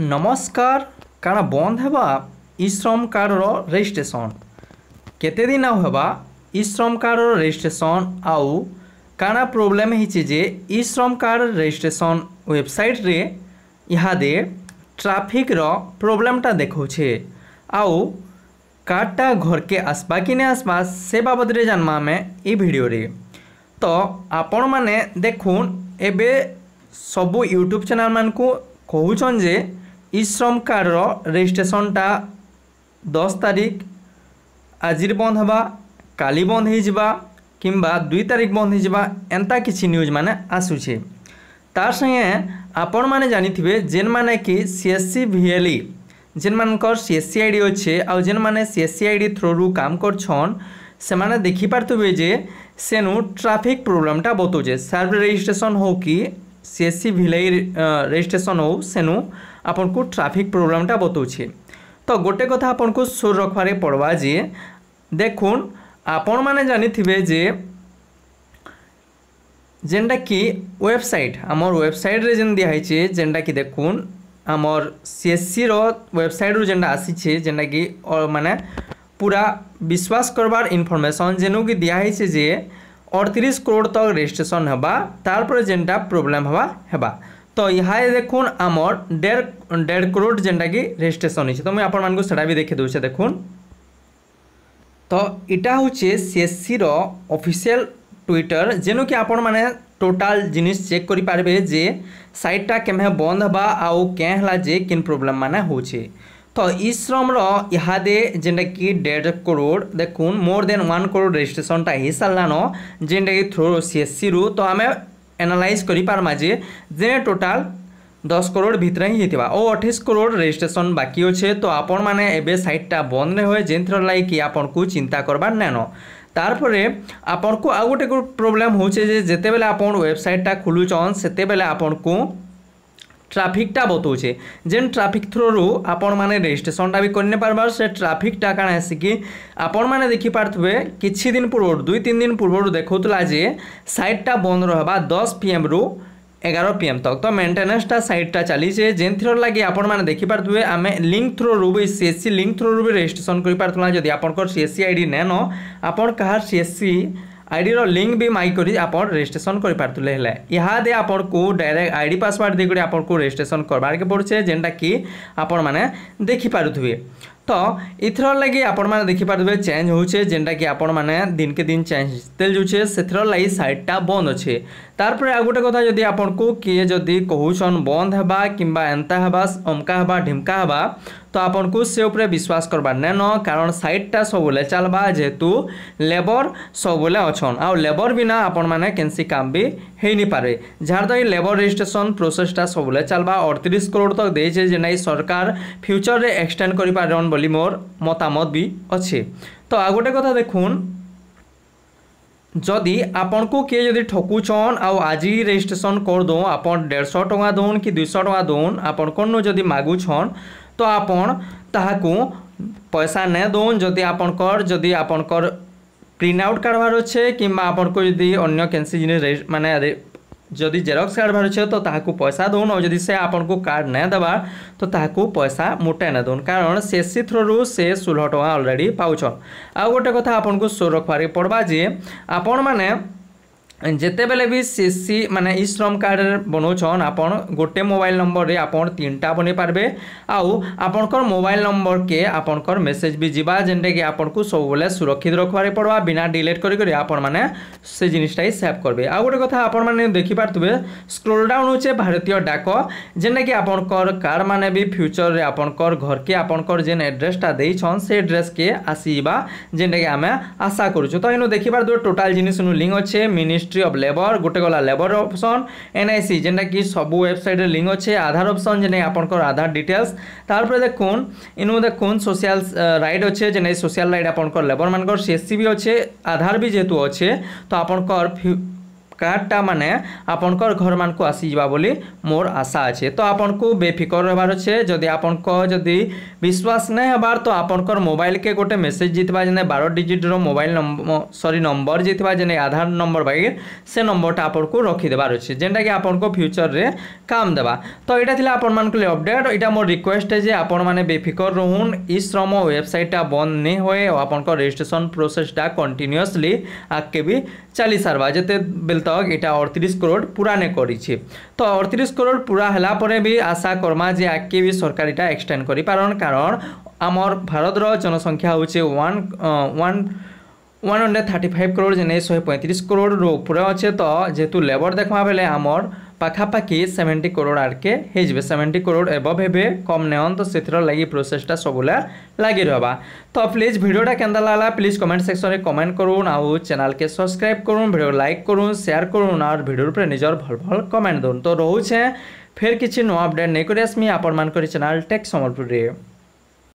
ନମସ୍କାର କାଣା ବନ୍ଦ ହେବା ଇ ଶ୍ରମ କାର୍ଡ଼ର ରେଜିଷ୍ଟ୍ରେସନ୍ କେତେ ଦିନ ଆଉ ହେବା ଇ ଶ୍ରମ କାର୍ଡ଼ର ରେଜିଷ୍ଟ୍ରେସନ୍ ଆଉ କାଣା ପ୍ରୋବ୍ଲେମ୍ ହେଇଛି ଯେ ଇ ଶ୍ରମ କାର୍ଡ଼ ରେଜିଷ୍ଟ୍ରେସନ୍ ୱେବସାଇଟ୍ରେ ଇହାଦେ ଟ୍ରାଫିକ୍ର ପ୍ରୋବ୍ଲେମ୍ଟା ଦେଖାଉଛେ ଆଉ କାର୍ଡ଼ଟା ଘରକେ ଆସବା କି ନାଇଁ ଆସବା ସେ ବାବଦରେ ଜାନ୍ମା ଆମେ ଇ ଭିଡ଼ିଓରେ ତ ଆପଣମାନେ ଦେଖୁନ୍ ଏବେ ସବୁ ୟୁଟ୍ୟୁବ୍ ଚ୍ୟାନେଲ୍ମାନଙ୍କୁ କହୁଛନ୍ ଯେ ই ଶ୍ରମ କାର୍ଡ଼ର ରେଜିଷ୍ଟ୍ରେସନଟା ଦଶ ତାରିଖ ଆଜିର ବନ୍ଦ ହେବା କାଲି ବନ୍ଦ ହେଇଯିବା କିମ୍ବା ଦୁଇ ତାରିଖ ବନ୍ଦ ହେଇଯିବା ଏନ୍ତା କିଛି ନ୍ୟୁଜ୍ ମାନେ ଆସୁଛେ ତାର୍ ସାଙ୍ଗେ ଆପଣମାନେ ଜାଣିଥିବେ ଯେନ୍ମାନେ କି ସି ଏସ୍ ସି ଭିଏଲ୍ଇ ଯେନ୍ମାନଙ୍କର C S C I D ଅଛେ ଆଉ ଯେନ୍ମାନେ C S C I D ଥ୍ରୋରୁ କାମ କରୁଛନ୍ ସେମାନେ ଦେଖିପାରୁଥିବେ ଯେ ସେନୁ ଟ୍ରାଫିକ୍ ପ୍ରୋବ୍ଲେମ୍ଟା ବତଉଛେ ସେଲ୍ଫ ରେଜିଷ୍ଟ୍ରେସନ୍ ହଉ କି સીએસસી ଭିଲାଇ ରେଜିଷ୍ଟ୍ରେସନ୍ ହେଉ ସେନୁ ଆପଣଙ୍କୁ ଟ୍ରାଫିକ୍ ପ୍ରୋବ୍ଲେମ୍ଟା ବତାଉଛି ତ ଗୋଟେ କଥା ଆପଣଙ୍କୁ ସୁର ରଖବାରେ ପଡ଼ବା ଯେ ଦେଖୁନ୍ ଆପଣମାନେ ଜାଣିଥିବେ ଯେ ଯେନ୍ଟାକି ୱେବସାଇଟ୍ ଆମର ୱେବସାଇଟ୍ରେ ଯେନ୍ ଦିଆହେଇଛେ ଯେନ୍ଟାକି ଦେଖୁନ୍ ଆମର ସିଏସ୍ସିର ୱେବସାଇଟ୍ରୁ ଯେନ୍ଟା ଆସିଛେ ଯେନ୍ଟାକି ମାନେ ପୁରା ବିଶ୍ୱାସ କରବାର ଇନଫର୍ମେସନ୍ ଯେନୁ କି ଦିଆହେଇଛେ ଯେ अड़तीस करोड़ तक तो रेजिस्ट्रेसन हवा तार जेनटा प्रोब्लेम हवा हवा তো ইহায় দেখুন আমার দেড় দেড় ক্রোড যেটা কি রেজিষ্ট্রেসন হয়েছে তো মুই আপনার সেটা বি দেখে দেছে দেখুন তো এটা হচ্ছে সিএসসির অফিসিয়াল টুইটর যেন কি আপন মানে টোটাল জিনিস চেক করে পারবে যে সাইটটা কেমে বন্ধ হবা আউ কেঁ হলা যে কিন প্রোবলেম মানে হচ্ছে ତ ଇଶ୍ରମର ଇହାଦେ ଯେନ୍ଟାକି ଦେଢ଼ କରୋଡ଼ ଦେଖୁନ୍ ମୋର୍ ଦେନ୍ ୱାନ୍ যেটা ରେଜିଷ୍ଟ୍ରେସନ୍ଟା ହେଇସାରିଲାନ ଯେନ୍ଟାକି ଥ୍ରୋ ସିଏସ୍ସିରୁ ତ ଆମେ করি କରିପାର୍ମା ଯେ যে ଟୋଟାଲ୍ দশ করোড় ভিতরে হি হইতিবা ও অঠেইশ করোড় রেজিস্ট্রেশন বাকি অছে তো আপন মানে এবে সাইটটা বন্ধ হয়ে লাগে কি আপনার চিন্তা করবার নেন তারপরে আপনার আউ গোটে প্রোবলেম হচ্ছে যে যেতবে আপনার ওয়েবসাইটটা খুলুছন সেতবে আপনার ટ્રાફિકટા બતાવું છે જેન ટ્રાફિક થ્રુરુ આપણને ରେଜିଷ୍ଟ୍ରେସନଟା ବି କରିନେପାରବାର ସେ ଟ୍ରାଫିକଟା କାଣା ଆସିକି ଆପଣମାନେ ଦେଖିପାରୁଥିବେ କିଛି ଦିନ ପୂର୍ବରୁ ଦୁଇ ତିନି ଦିନ ପୂର୍ବରୁ ଦେଖାଉଥିଲା ଯେ ସାଇଟ୍ଟା ବନ୍ଦ ରହିବା ଦଶ ପିଏମ୍ରୁ এগার পিএম তক তো মেন্টেনান্সটা সাইডটা চালিছে যেথির লাগে আপনার দেখিপারে আমি লিঙ্ক থ্রু রু বি সিএসসি লিঙ্ক থ্রু রু বি রেজিষ্ট্রেসন করে পারতুলা যদি আপনার সিএসসি আইডি নেন আপনার কাহার সিএসসি ଆଇଡ଼ିର ଲିଙ୍କ୍ ବି ମାଇ କରି ଆପଣ ରେଜିଷ୍ଟ୍ରେସନ୍ କରିପାରୁଥିଲେ ହେଲେ ଇହାଦେ ଆପଣଙ୍କୁ ଡାଇରେକ୍ଟ ଆଇଡ଼ି ପାସୱାର୍ଡ଼ ଦେଇକରି ଆପଣଙ୍କୁ ରେଜିଷ୍ଟ୍ରେସନ୍ କରବାର୍କେ ପଡ଼ୁଛେ ଯେନ୍ଟାକି ଆପଣମାନେ ଦେଖିପାରୁଥିବେ ତ ଏଥିର ଲାଗି ଆପଣମାନେ ଦେଖିପାରୁଥିବେ ଚେଞ୍ଜ ହେଉଛେ ଯେନ୍ଟାକି ଆପଣମାନେ ଦିନକେ ଦିନ ଚେଞ୍ଜ ତେଲ ଯାଉଛେ ସେଥିର ଲାଗି ସାଇଟ୍ଟା ବନ୍ଦ ଅଛେ ତାପରେ ଆଉ ଗୋଟେ କଥା ଯଦି ଆପଣଙ୍କୁ କିଏ ଯଦି କହୁଛନ୍ ବନ୍ଦ ହେବା କିମ୍ବା ଏନ୍ତା ହେବା ଅମକା ହେବା ଢିମକା ହେବା তো আপনার সে উপরে বিশ্বাস করবার নেন কারণ সাইটটা সবুলে চালবা যেহেতু লেবর সবুলে অছন আবর বিনা আপন মানে কেনসি কাম বি হয়ে নিপারে যারদ্বারা লেবর রেজিষ্ট্রেসন প্রোসেসটা সবুলে চালবা অড়তিরিশ করোড় তক দিয়েছে যেটা সরকার ফ্যুচর্রে এক্সটেন্ড করে পারন বলে মোর মতামত বি অছে তো আউ গোটে কথা দেখুন যদি আপনার কিয়ে যদি ঠকুছন আজি রেজিষ্ট্রেসন করদৌন আপনার দেড়শ টাকা দৌন কি দুইশ টাকা দৌন আপনার যদি মাগুছন तो आपण ତାହାକୁ ପଇସା ନେ ଦଉନ୍ ଯଦି ଆପଣଙ୍କର ଯଦି ଆପଣଙ୍କର ପ୍ରିଣ୍ଟ ଆଉଟ୍ କାଢ଼ବାର ଅଛେ କିମ୍ବା ଆପଣଙ୍କୁ ଯଦି ଅନ୍ୟ କେନ୍ସି ଜିନିଷ ମାନେ ଯଦି ଜେରକ୍ସ କାଢ଼ବାର ଅଛେ ତ ତାହାକୁ ପଇସା ଦଉନ୍ ଆଉ ଯଦି ସେ ଆପଣଙ୍କୁ କାର୍ଡ଼ ନାଇଁ ଦେବା ତ ତାହାକୁ ପଇସା ମୋଟେ ନାଇଁ ଦଉନ୍ କାରଣ ସେ ଥ୍ରୋରୁ ସେ ଷୋହଳ ଟଙ୍କା ଅଲରେଡ଼ି ପାଉଛନ୍ ଆଉ ଗୋଟେ କଥା ଆପଣଙ୍କୁ ସୋ ରଖବାର୍କେ ପଡ଼ବା ଯେ ଆପଣମାନେ ଯେତେବେଳେ ବି ସି ସି ମାନେ ଇ ଶ୍ରମ କାର୍ଡ଼ରେ ବନଉଛନ୍ ଆପଣ ଗୋଟେ ମୋବାଇଲ ନମ୍ବରରେ ଆପଣ ତିନିଟା ବନେଇ ପାରିବେ ଆଉ ଆପଣଙ୍କର ମୋବାଇଲ ନମ୍ବରକେ ଆପଣଙ୍କର ମେସେଜ ବି ଯିବା ଯେନ୍ଟାକି ଆପଣଙ୍କୁ ସବୁବେଳେ ସୁରକ୍ଷିତ ରଖିବାରେ ପଡ଼ବା ବିନା ଡିଲେଟ୍ କରିକରି ଆପଣମାନେ ସେ ଜିନିଷଟା ହିଁ ସେଭ୍ କରିବେ ଆଉ ଗୋଟେ କଥା ଆପଣମାନେ ଦେଖିପାରୁଥିବେ ସ୍କ୍ରୋଲ୍ ଡାଉନ୍ ହେଉଛେ ଭାରତୀୟ ଡାକ ଯେନ୍ଟାକି ଆପଣଙ୍କର ମାନେ ବି ଫ୍ୟୁଚରରେ ଆପଣଙ୍କର ଘରକେ ଆପଣଙ୍କର ଯେନ୍ ଆଡ଼୍ରେସ୍ଟା ଦେଇଛନ୍ ସେ ଆଡ଼୍ରେସ୍କେ ଆସିଯିବା ଯେନ୍ଟାକି ଆମେ ଆଶା କରୁଛୁ ତ ଏନୁ ଦେଖିପାରୁଥିବେ ଟୋଟାଲ ଜିନିଷ ଏନୁ ଲିଙ୍କ୍ ଅଛେ ମିନିଷ୍ଟ মিনিষ্ট্রি অফ লেবর গোটে গলা লেবর অপসନ୍ এনআইসি যেটাকি সবু ওয়েবসাইট্রে লিঙ্ক অছে আধার অপসନ୍ যেটা আপনার আধার ডিটেলস তারপরে দেখুন ইনু দেখুন সোশিয়াল রাইট অছে যেটা সোশিয়াল রাইট আপনার লেবর মানকর সিএসসি বি অছে আধার বি যেহেতু অছে তো আপনার କାର୍ଡ଼ଟା ମାନେ ଆପଣଙ୍କର ଘରମାନଙ୍କୁ ଆସିଯିବା ବୋଲି ମୋର ଆଶା ଅଛି ତ ଆପଣଙ୍କୁ ବେଫିକର ହେବାର ଅଛେ ଯଦି ଆପଣଙ୍କ ଯଦି ବିଶ୍ୱାସ ନାଇଁ ହେବାର ତ ଆପଣଙ୍କର ମୋବାଇଲ୍କେ ଗୋଟେ ମେସେଜ୍ ଜିତିବା ଯେନେ ବାର ଡିଜିଟ୍ର ମୋବାଇଲ୍ ସରି ନମ୍ବର ଜିତିବା ଯେନେ ଆଧାର ନମ୍ବର ବାକି ସେ ନମ୍ବରଟା ଆପଣଙ୍କୁ ରଖିଦେବାର ଅଛି ଯେନ୍ଟାକି ଆପଣଙ୍କ ଫ୍ୟୁଚର୍ରେ କାମ ଦେବା ତ ଏଇଟା ଥିଲା ଆପଣମାନଙ୍କୁ ଅପଡେଟ୍ ଏଇଟା ମୋର ରିକ୍ୱେଷ୍ଟ ଯେ ଆପଣମାନେ ବେଫିକର ରହୁନ୍ ଇ ଶ୍ରମ ୱେବସାଇଟ୍ଟା ବନ୍ଦ ନେଇ ହୁଏ ଆପଣଙ୍କ ରେଜିଷ୍ଟ୍ରେସନ୍ ପ୍ରୋସେସ୍ଟା କଣ୍ଟିନ୍ୟୁଅସ୍ଲି ଆଗକେ ବି ଚାଲି ସାରବା ଯେତେ ବେଲ तक इटा अड़तीस करोड़ पूरा ने कर तो अड़तीस करोड़ पूरा है भी आशा करमा जे आगे भी सरकार इटा एक्सटेंड कर पारन कारण आमर भारतर जनसंख्या हूँ one one one hundred thirty five crore যে শহে পঁয়ত্রিশ করোড় উপরে অছে তো যেহেতু লেবর দেখবা বেলে আমার ପାଖାପାଖି ସେଭେଣ୍ଟି କରୋଡ଼ ଆଡ଼କେ ହେଇଯିବେ ସେଭେଣ୍ଟି କରୋଡ଼ ଏବଭ୍ ହେବେ କମ୍ ନେଅନ୍ ତ ସେଥିର ଲାଗି ପ୍ରୋସେସ୍ଟା ସବୁଲା ଲାଗି ରହେବା ତ ପ୍ଲିଜ୍ ଭିଡ଼ିଓଟା କେନ୍ତା ଲାଗ୍ଲା ପ୍ଲିଜ୍ କମେଣ୍ଟ ସେକ୍ସନ୍ରେ କମେଣ୍ଟ କରୁନ୍ ଆଉ ଚ୍ୟାନେଲ୍କେ ସବସ୍କ୍ରାଇବ୍ କରୁନ୍ ଭିଡ଼ିଓ ଲାଇକ୍ କରୁନ୍ ସେୟାର୍ କରୁନ୍ ଆର୍ ଭିଡ଼ିଓ ଉପରେ ନିଜର ଭଲ ଭଲ କମେଣ୍ଟ ଦଉନ୍ ତ ରହୁଛେଁ ଫେର୍ କିଛି ନୂଆ ଅପଡ଼େଟ୍ ନେଇକରି ଆସ୍ମି ଆପଣମାନଙ୍କର ଚ୍ୟାନେଲ୍ ଟେକ୍ ସମ୍ବଲପୁରରେ